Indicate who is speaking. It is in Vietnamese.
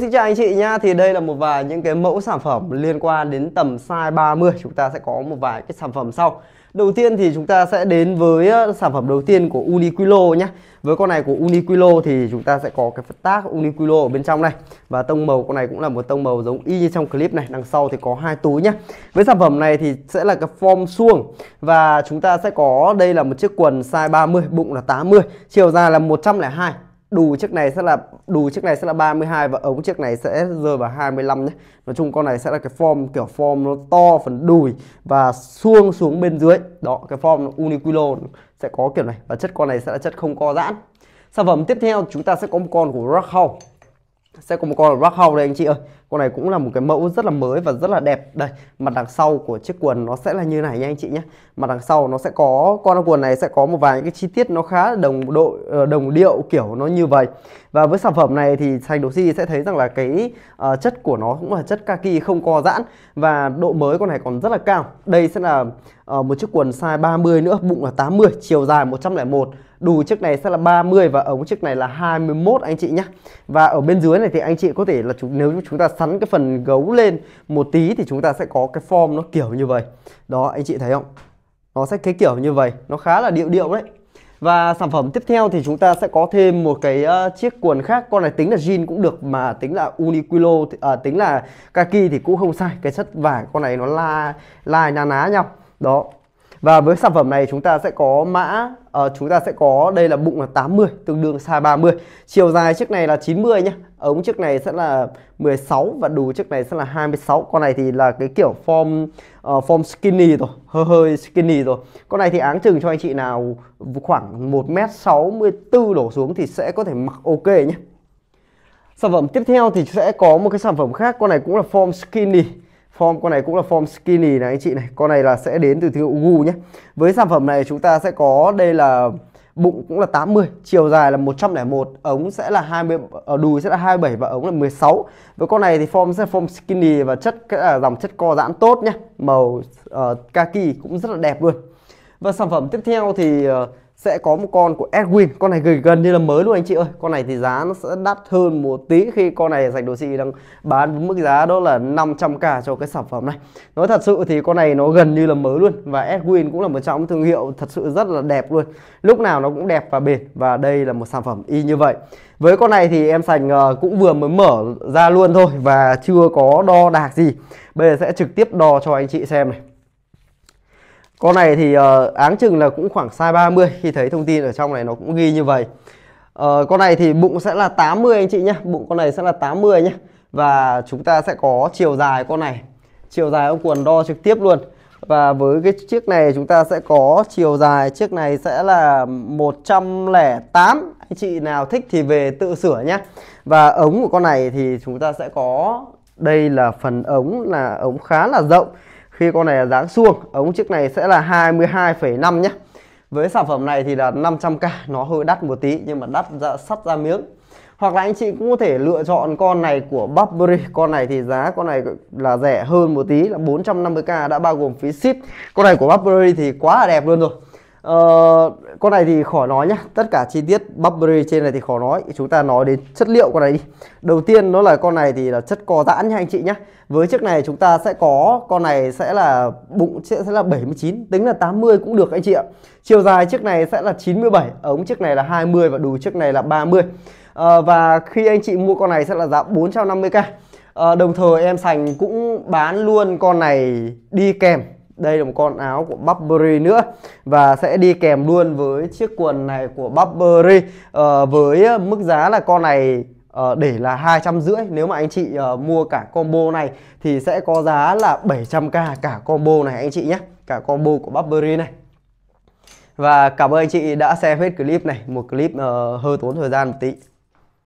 Speaker 1: Xin chào anh chị nha, thì đây là một vài những cái mẫu sản phẩm liên quan đến tầm size 30 Chúng ta sẽ có một vài cái sản phẩm sau Đầu tiên thì chúng ta sẽ đến với ờ, sản phẩm đầu tiên của Uniqlo nhé Với con này của Uniqlo thì chúng ta sẽ có cái phật tác Uniqlo ở bên trong này Và tông màu con này cũng là một tông màu giống y như trong clip này Đằng sau thì có hai túi nhé Với sản phẩm này thì sẽ là cái form suông Và chúng ta sẽ có đây là một chiếc quần size 30, bụng là 80 Chiều dài là 102 đù chiếc này sẽ là đù chiếc này sẽ là 32 và ống chiếc này sẽ rơi vào 25 nhé. Nói chung con này sẽ là cái form kiểu form nó to phần đùi và xuông xuống bên dưới. Đó, cái form Uniqlo sẽ có kiểu này và chất con này sẽ là chất không co giãn. Sản phẩm tiếp theo chúng ta sẽ có một con của Rockhound sẽ có một con là Black Hawk đây anh chị ơi con này cũng là một cái mẫu rất là mới và rất là đẹp đây mặt đằng sau của chiếc quần nó sẽ là như này nha anh chị nhé mặt đằng sau nó sẽ có con quần này sẽ có một vài những cái chi tiết nó khá đồng độ ờ, đồng điệu kiểu nó như vậy và với sản phẩm này thì thành đồ si sẽ thấy rằng là cái uh, chất của nó cũng là chất kaki không co giãn và độ mới con này còn rất là cao đây sẽ là uh, một chiếc quần size 30 nữa bụng là 80 chiều dài 101 đùi chiếc này sẽ là 30 và ống chiếc này là 21 anh chị nhé và ở bên dưới này thì anh chị có thể là chúng, nếu chúng ta sắn cái phần gấu lên một tí thì chúng ta sẽ có cái form nó kiểu như vậy đó anh chị thấy không nó sẽ cái kiểu như vậy nó khá là điệu điệu đấy và sản phẩm tiếp theo thì chúng ta sẽ có thêm một cái uh, chiếc quần khác Con này tính là jean cũng được mà tính là Uniqlo, uh, tính là kaki thì cũng không sai Cái chất vải con này nó la, la ná ná nhau Đó, và với sản phẩm này chúng ta sẽ có mã uh, chúng ta sẽ có đây là bụng là 80 tương đương size 30. Chiều dài chiếc này là 90 nhá. Ống chiếc này sẽ là 16 và đùi chiếc này sẽ là 26. Con này thì là cái kiểu form uh, form skinny rồi, hơi hơi skinny rồi. Con này thì áng chừng cho anh chị nào khoảng 1m64 đổ xuống thì sẽ có thể mặc ok nhé Sản phẩm tiếp theo thì sẽ có một cái sản phẩm khác, con này cũng là form skinny Form con này cũng là form skinny này anh chị này. Con này là sẽ đến từ thương hiệu Gu nhé. Với sản phẩm này chúng ta sẽ có đây là bụng cũng là 80, chiều dài là 101, ống sẽ là 20 ở ờ, đùi sẽ là 27 và ống là 16. Với con này thì form sẽ là form skinny và chất là dòng chất co giãn tốt nhé. Màu uh, kaki cũng rất là đẹp luôn. Và sản phẩm tiếp theo thì uh, sẽ có một con của Edwin con này gửi gần như là mới luôn anh chị ơi con này thì giá nó sẽ đắt hơn một tí khi con này dành đồ xì đang bán với mức giá đó là 500k cho cái sản phẩm này nói thật sự thì con này nó gần như là mới luôn và Edwin cũng là một trong thương hiệu thật sự rất là đẹp luôn lúc nào nó cũng đẹp và bền và đây là một sản phẩm y như vậy với con này thì em sành ờ, cũng vừa mới mở ra luôn thôi và chưa có đo đạc gì bây giờ sẽ trực tiếp đo cho anh chị xem này con này thì uh, áng chừng là cũng khoảng size 30 khi thấy thông tin ở trong này nó cũng ghi như vậy. Uh, con này thì bụng sẽ là 80 anh chị nhé Bụng con này sẽ là 80 nhé Và chúng ta sẽ có chiều dài con này Chiều dài ông quần đo trực tiếp luôn Và với cái chiếc này chúng ta sẽ có chiều dài Chiếc này sẽ là 108 Anh chị nào thích thì về tự sửa nhé Và ống của con này thì chúng ta sẽ có Đây là phần ống là ống khá là rộng khi con này dáng suông ống chiếc này sẽ là 22,5 nhé với sản phẩm này thì là 500k nó hơi đắt một tí nhưng mà đắt ra, sắt ra miếng hoặc là anh chị cũng có thể lựa chọn con này của Burberry con này thì giá con này là rẻ hơn một tí là 450k đã bao gồm phí ship con này của Burberry thì quá là đẹp luôn rồi Ờ, con này thì khỏi nói nhá tất cả chi tiết bubbly trên này thì khó nói chúng ta nói đến chất liệu con này đi đầu tiên nó là con này thì là chất co giãn nha anh chị nhé với chiếc này chúng ta sẽ có con này sẽ là bụng sẽ, sẽ là 79 tính là 80 cũng được anh chị ạ chiều dài chiếc này sẽ là 97 ống chiếc này là 20 và đùi chiếc này là 30 à, ờ, và khi anh chị mua con này sẽ là giá 450k à, uh, đồng thời em sành cũng bán luôn con này đi kèm đây là một con áo của Burberry nữa và sẽ đi kèm luôn với chiếc quần này của Burberry uh, với mức giá là con này Uh, để là hai trăm rưỡi nếu mà anh chị uh, mua cả combo này thì sẽ có giá là 700k cả combo này anh chị nhé cả combo của Burberry này và cảm ơn anh chị đã xem hết clip này một clip uh, hơi tốn thời gian một tí